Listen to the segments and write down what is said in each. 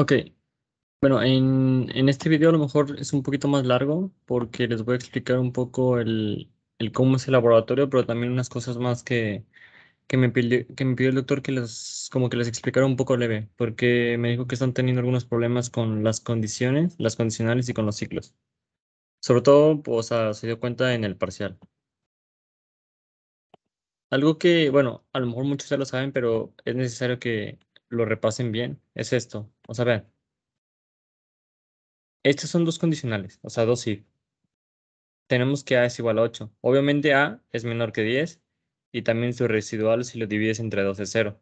Ok. Bueno, en, en, este video a lo mejor es un poquito más largo porque les voy a explicar un poco el, el cómo es el laboratorio, pero también unas cosas más que, que me pidió, que me pidió el doctor que les, como que les explicara un poco leve, porque me dijo que están teniendo algunos problemas con las condiciones, las condicionales y con los ciclos. Sobre todo, pues se dio cuenta en el parcial. Algo que, bueno, a lo mejor muchos ya lo saben, pero es necesario que, lo repasen bien, es esto. O sea, vean. Estos son dos condicionales, o sea, dos if. Tenemos que A es igual a 8. Obviamente A es menor que 10 y también su residual si lo divides entre 2 es 0.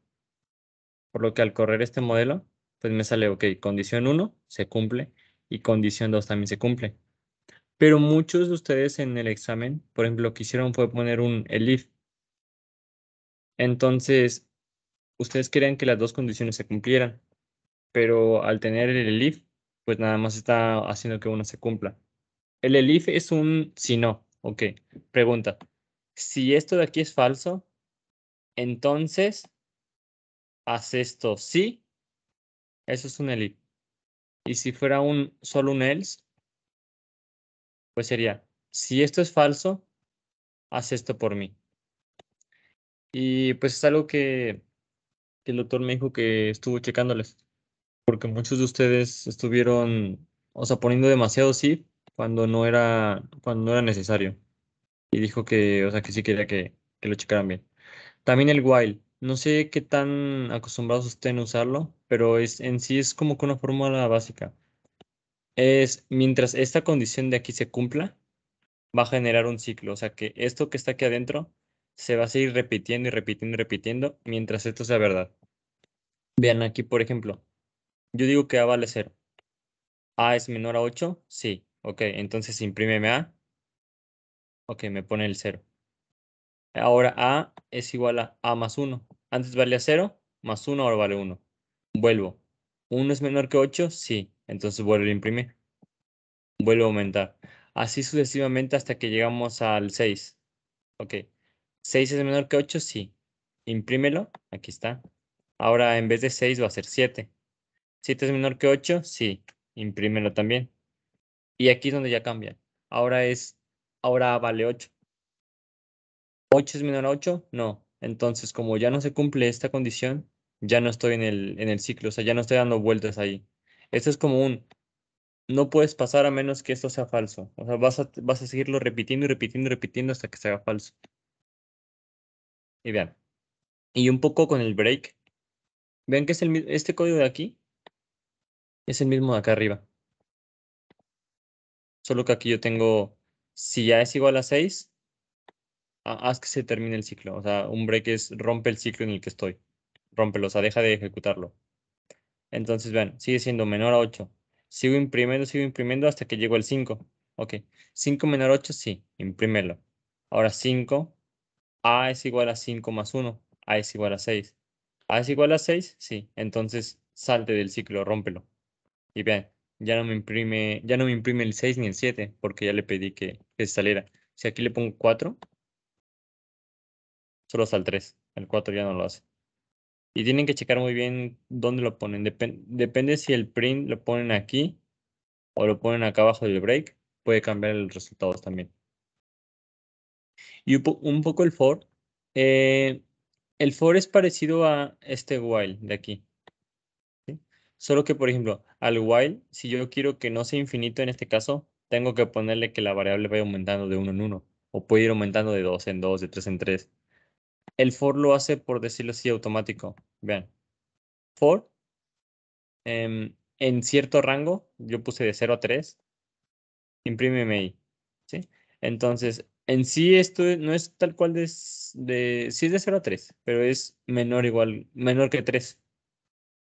Por lo que al correr este modelo, pues me sale, ok, condición 1 se cumple y condición 2 también se cumple. Pero muchos de ustedes en el examen, por ejemplo, lo que hicieron fue poner un elif. Entonces, ustedes creen que las dos condiciones se cumplieran, pero al tener el ELIF, pues nada más está haciendo que uno se cumpla. El ELIF es un si no. Ok, pregunta. Si esto de aquí es falso, entonces haz esto sí. Eso es un ELIF. Y si fuera un solo un else, pues sería, si esto es falso, haz esto por mí. Y pues es algo que que el doctor me dijo que estuvo checándoles, porque muchos de ustedes estuvieron, o sea, poniendo demasiado sí cuando no era, cuando era necesario. Y dijo que, o sea, que sí quería que, lo checaran bien. También el while, no sé qué tan acostumbrados estén a usarlo, pero es, en sí es como que una fórmula básica. Es mientras esta condición de aquí se cumpla, va a generar un ciclo. O sea que esto que está aquí adentro se va a seguir repitiendo y repitiendo y repitiendo mientras esto sea verdad. Vean aquí, por ejemplo, yo digo que A vale 0. ¿A es menor a 8? Sí. Ok, entonces imprímeme A. Ok, me pone el 0. Ahora A es igual a A más 1. Antes valía 0, más 1 ahora vale 1. Vuelvo. ¿1 es menor que 8? Sí. Entonces vuelvo a imprimir. Vuelvo a aumentar. Así sucesivamente hasta que llegamos al 6. Ok. 6 es menor que 8, sí. Imprímelo, aquí está. Ahora en vez de 6 va a ser 7. 7 es menor que 8, sí. Imprímelo también. Y aquí es donde ya cambia. Ahora es, ahora vale 8. 8 es menor a 8, no. Entonces, como ya no se cumple esta condición, ya no estoy en el, en el ciclo, o sea, ya no estoy dando vueltas ahí. Esto es como un, no puedes pasar a menos que esto sea falso. O sea, vas a, vas a seguirlo repitiendo y repitiendo y repitiendo hasta que se haga falso. Y vean. Y un poco con el break. Vean que es el, este código de aquí es el mismo de acá arriba. Solo que aquí yo tengo, si ya es igual a 6, haz que se termine el ciclo. O sea, un break es rompe el ciclo en el que estoy. Rómpelo, o sea, deja de ejecutarlo. Entonces, vean, sigue siendo menor a 8. Sigo imprimiendo, sigo imprimiendo hasta que llego al 5. Ok, 5 menor 8, sí, imprímelo. Ahora 5 a es igual a 5 más 1, A es igual a 6. ¿A es igual a 6? Sí, entonces salte del ciclo, rómpelo. Y vean, ya no me imprime, ya no me imprime el 6 ni el 7, porque ya le pedí que, saliera. Si aquí le pongo 4, solo sale 3, el 4 ya no lo hace. Y tienen que checar muy bien dónde lo ponen. depende si el print lo ponen aquí o lo ponen acá abajo del break, puede cambiar el resultado también. Y un, poco el for. Eh, el for es parecido a este while de aquí. Solo que, por ejemplo, al while, si yo quiero que no sea infinito en este caso, tengo que ponerle que la variable vaya aumentando de uno en uno. O puede ir aumentando de dos en dos, de tres en tres. El for lo hace, por decirlo así, automático. Vean. For. Em, en cierto rango, yo puse de 0 a 3, Imprime mi. Entonces, en sí esto no es tal cual de, de sí es de 0 a 3, pero es menor igual, menor que 3.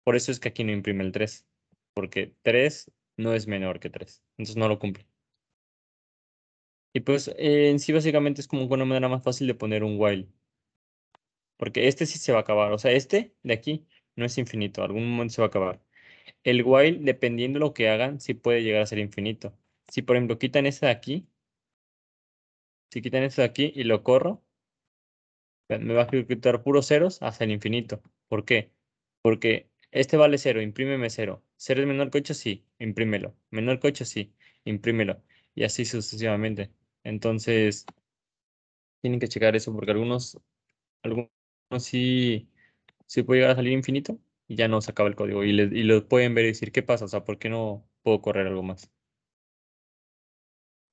Por eso es que aquí no imprime el 3, porque 3 no es menor que 3, entonces no lo cumple. Y pues eh, en sí básicamente es como una manera más fácil de poner un while. Porque este sí se va a acabar, o sea, este de aquí no es infinito, algún momento se va a acabar. El while, dependiendo de lo que hagan, sí puede llegar a ser infinito. Si por ejemplo quitan este de aquí, si quitan esto de aquí y lo corro, me va a quitar puros ceros hasta el infinito. ¿Por qué? Porque este vale cero, imprímeme cero. ¿Cero es menor que 8? Sí, imprímelo. Menor que 8? Sí, imprímelo. Y así sucesivamente. Entonces, tienen que checar eso porque algunos, algunos sí, sí puede llegar a salir infinito y ya no se acaba el código. Y, y lo pueden ver y decir, ¿qué pasa? O sea, ¿por qué no puedo correr algo más?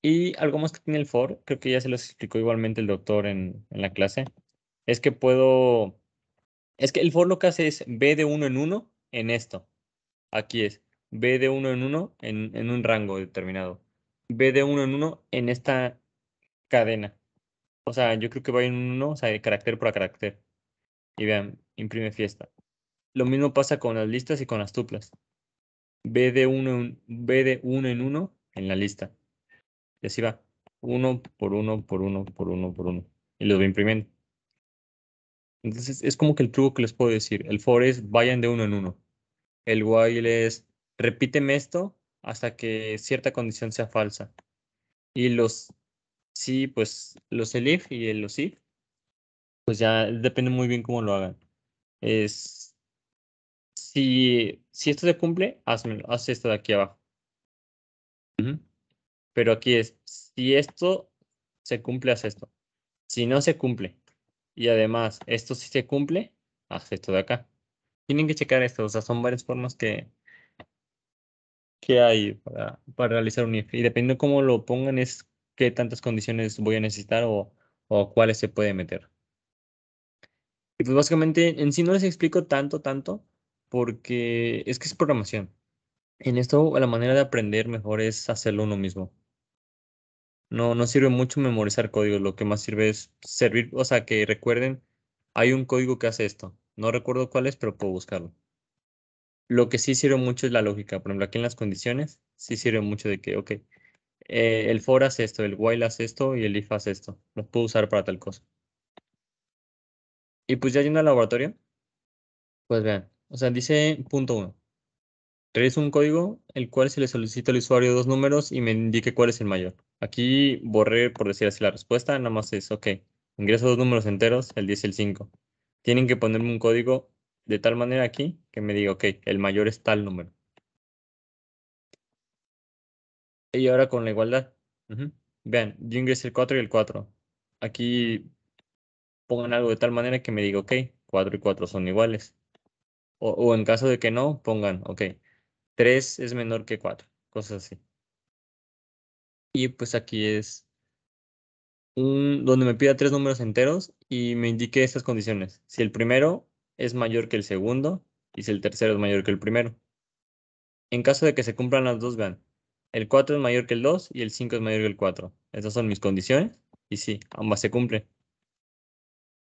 Y algo más que tiene el for, creo que ya se los explicó igualmente el doctor en, la clase, es que puedo, es que el for lo que hace es B de uno en uno en esto. Aquí es B de uno en uno en, un rango determinado. B de uno en uno en esta cadena. O sea, yo creo que va en uno, o sea, de carácter por carácter. Y vean, imprime fiesta. Lo mismo pasa con las listas y con las tuplas. B de uno, B de uno en uno en la lista. Y así va, uno por uno, por uno, por uno, por uno. Y los voy imprimir. Entonces, es como que el truco que les puedo decir. El for es vayan de uno en uno. El while es repíteme esto hasta que cierta condición sea falsa. Y los sí, pues los elif y los if, pues ya depende muy bien cómo lo hagan. Es si, si esto se cumple, hazme haz esto de aquí abajo. Pero aquí es, si esto se cumple, haz esto. Si no se cumple, y además esto si se cumple, haz esto de acá. Tienen que checar esto, o sea, son varias formas que, hay para, para realizar un if. Y dependiendo cómo lo pongan es qué tantas condiciones voy a necesitar o, o cuáles se puede meter. Y pues básicamente en sí no les explico tanto, tanto, porque es que es programación. En esto, la manera de aprender mejor es hacerlo uno mismo. No, no sirve mucho memorizar códigos, lo que más sirve es servir, o sea, que recuerden, hay un código que hace esto. No recuerdo cuál es, pero puedo buscarlo. Lo que sí sirve mucho es la lógica. Por ejemplo, aquí en las condiciones, sí sirve mucho de que, ok, eh, el for hace esto, el while hace esto y el if hace esto. Lo puedo usar para tal cosa. Y pues ya yendo al laboratorio, pues vean, o sea, dice punto uno. Tres un código el cual se le solicita al usuario dos números y me indique cuál es el mayor. Aquí borré, por decir así, la respuesta, nada más es, ok, ingreso dos números enteros, el 10 y el 5. Tienen que ponerme un código de tal manera aquí que me diga, ok, el mayor es tal número. Y ahora con la igualdad. Vean, yo ingresé el 4 y el 4. Aquí pongan algo de tal manera que me diga, ok, 4 y 4 son iguales. o en caso de que no, pongan, ok, 3 es menor que 4, cosas así. Y pues aquí es un, donde me pida tres números enteros y me indique estas condiciones. Si el primero es mayor que el segundo y si el tercero es mayor que el primero. En caso de que se cumplan las dos, vean. El 4 es mayor que el 2 y el 5 es mayor que el 4. Estas son mis condiciones y sí, ambas se cumplen.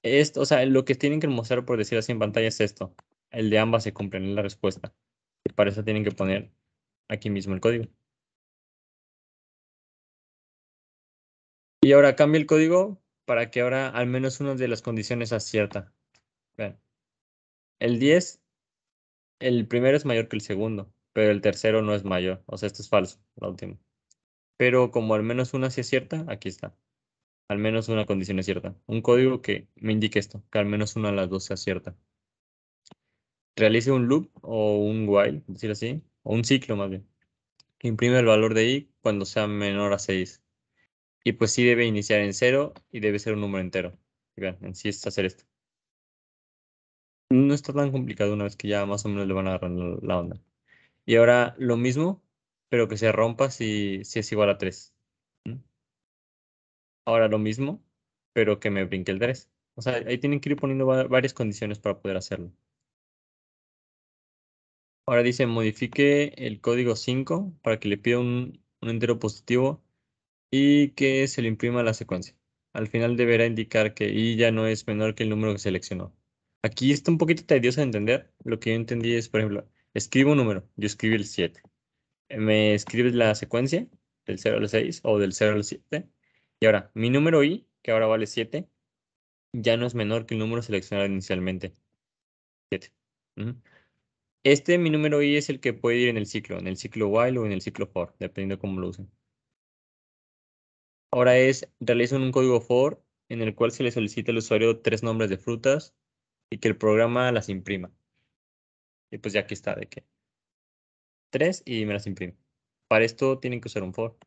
Esto, o sea, lo que tienen que mostrar, por decir así en pantalla, es esto. El de ambas se cumplen, en la respuesta. Y para eso tienen que poner aquí mismo el código. Y ahora cambio el código para que ahora al menos una de las condiciones acierta. El 10, el primero es mayor que el segundo, pero el tercero no es mayor. O sea, esto es falso, la última. Pero como al menos una sí es cierta, aquí está. Al menos una condición es cierta. Un código que me indique esto, que al menos una de las dos sea cierta realice un loop o un while, decir así, o un ciclo más bien, que imprime el valor de i cuando sea menor a 6. Y pues sí debe iniciar en 0 y debe ser un número entero. vean, en sí es hacer esto. No está tan complicado una vez que ya más o menos le van a agarrando la onda. Y ahora lo mismo, pero que se rompa si, si es igual a 3. Ahora lo mismo, pero que me brinque el 3. O sea, ahí tienen que ir poniendo varias condiciones para poder hacerlo. Ahora dice, modifique el código 5 para que le pida un, entero positivo y que se le imprima la secuencia. Al final deberá indicar que i ya no es menor que el número que seleccionó. Aquí está un poquito tedioso de entender. Lo que yo entendí es, por ejemplo, escribo un número. Yo escribí el 7. Me escribes la secuencia del 0 al 6 o del 0 al 7. Y ahora, mi número i, que ahora vale 7, ya no es menor que el número seleccionado inicialmente. 7. Este, mi número I, es el que puede ir en el ciclo, en el ciclo while o en el ciclo for, dependiendo de cómo lo usen. Ahora es, realizan un código for en el cual se le solicita al usuario tres nombres de frutas y que el programa las imprima. Y pues ya aquí está, de qué? tres y me las imprime. Para esto tienen que usar un for.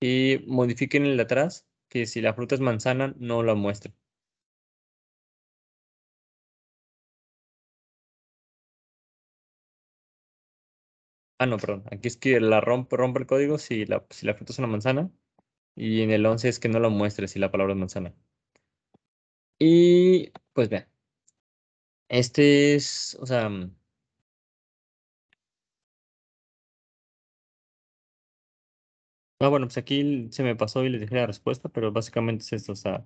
Y modifiquen el de atrás, que si la fruta es manzana, no la muestren. Ah, no, perdón. Aquí es que la rompe, rompe el código si la, si fruta es una manzana. Y en el 11 es que no lo muestre si la palabra es manzana. Y pues vean. Este es, o sea... Mm. Ah, bueno, pues aquí se me pasó y les dije la respuesta, pero básicamente es esto, o sea,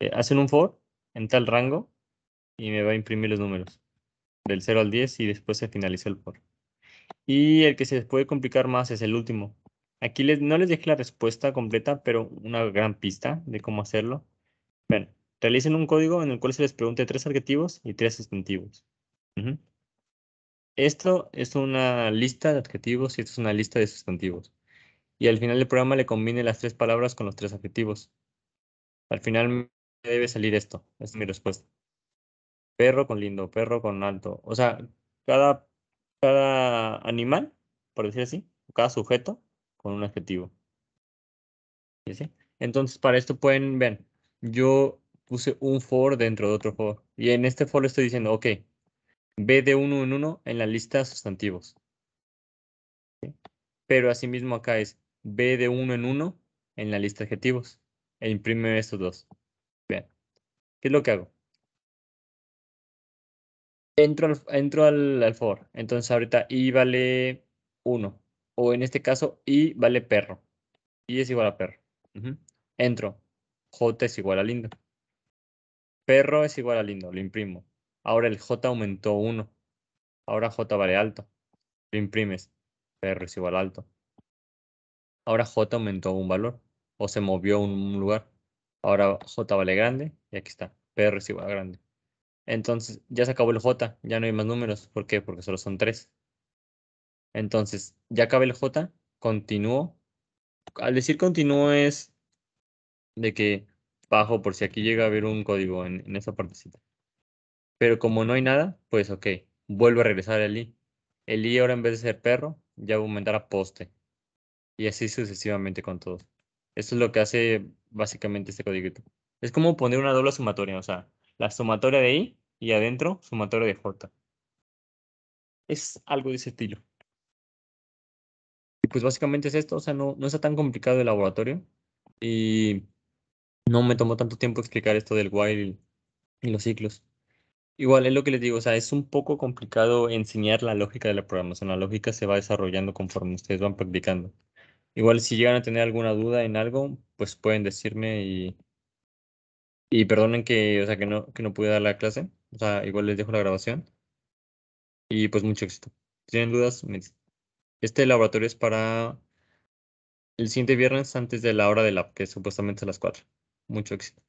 eh, hacen un for en tal rango y me va a imprimir los números del 0 al 10 y después se finaliza el for. Y el que se les puede complicar más es el último. Aquí les, no les dejé la respuesta completa, pero una gran pista de cómo hacerlo. Bueno, realicen un código en el cual se les pregunte tres adjetivos y tres sustantivos. Esto es una lista de adjetivos y esto es una lista de sustantivos. Y al final del programa le combine las tres palabras con los tres adjetivos. Al final debe salir esto. Esta es mi respuesta. Perro con lindo, perro con alto. O sea, cada cada animal, por decir así, cada sujeto con un adjetivo. Entonces, para esto pueden ver, yo puse un for dentro de otro for. Y en este for estoy diciendo, ok, ve de uno en uno en la lista de sustantivos. Pero asimismo acá es, ve de uno en uno en la lista de adjetivos. E imprime estos dos. Bien. ¿Qué es lo que hago? entro al, entro for. Entonces ahorita i vale 1. O en este caso i vale perro. i es igual a perro. Entro. j es igual a lindo. Perro es igual a lindo. Lo imprimo. Ahora el j aumentó 1. Ahora j vale alto. Lo imprimes. Perro es igual a alto. Ahora j aumentó un valor. O se movió un lugar. Ahora j vale grande. Y aquí está. Perro es igual a grande. Entonces, ya se acabó el J, ya no hay más números. ¿Por qué? Porque solo son tres. Entonces, ya acabé el J, continúo. Al decir continúo es de que bajo por si aquí llega a haber un código en, esa partecita. Pero como no hay nada, pues ok, vuelvo a regresar al i. El i ahora en vez de ser perro, ya va a aumentar a poste. Y así sucesivamente con todos. Esto es lo que hace básicamente este código. Es como poner una doble sumatoria, o sea, la sumatoria de i y adentro sumatoria de J. Es algo de ese estilo. Y pues básicamente es esto, o sea, no, no está tan complicado el laboratorio y no me tomó tanto tiempo explicar esto del while y los ciclos. Igual es lo que les digo, o sea, es un poco complicado enseñar la lógica de la programación, la lógica se va desarrollando conforme ustedes van practicando. Igual si llegan a tener alguna duda en algo, pues pueden decirme y, y perdonen que, o sea, que no, que no pude dar la clase, o sea, igual les dejo la grabación. Y pues mucho éxito. Si tienen dudas, Este laboratorio es para el siguiente viernes antes de la hora de la que supuestamente a las 4. Mucho éxito.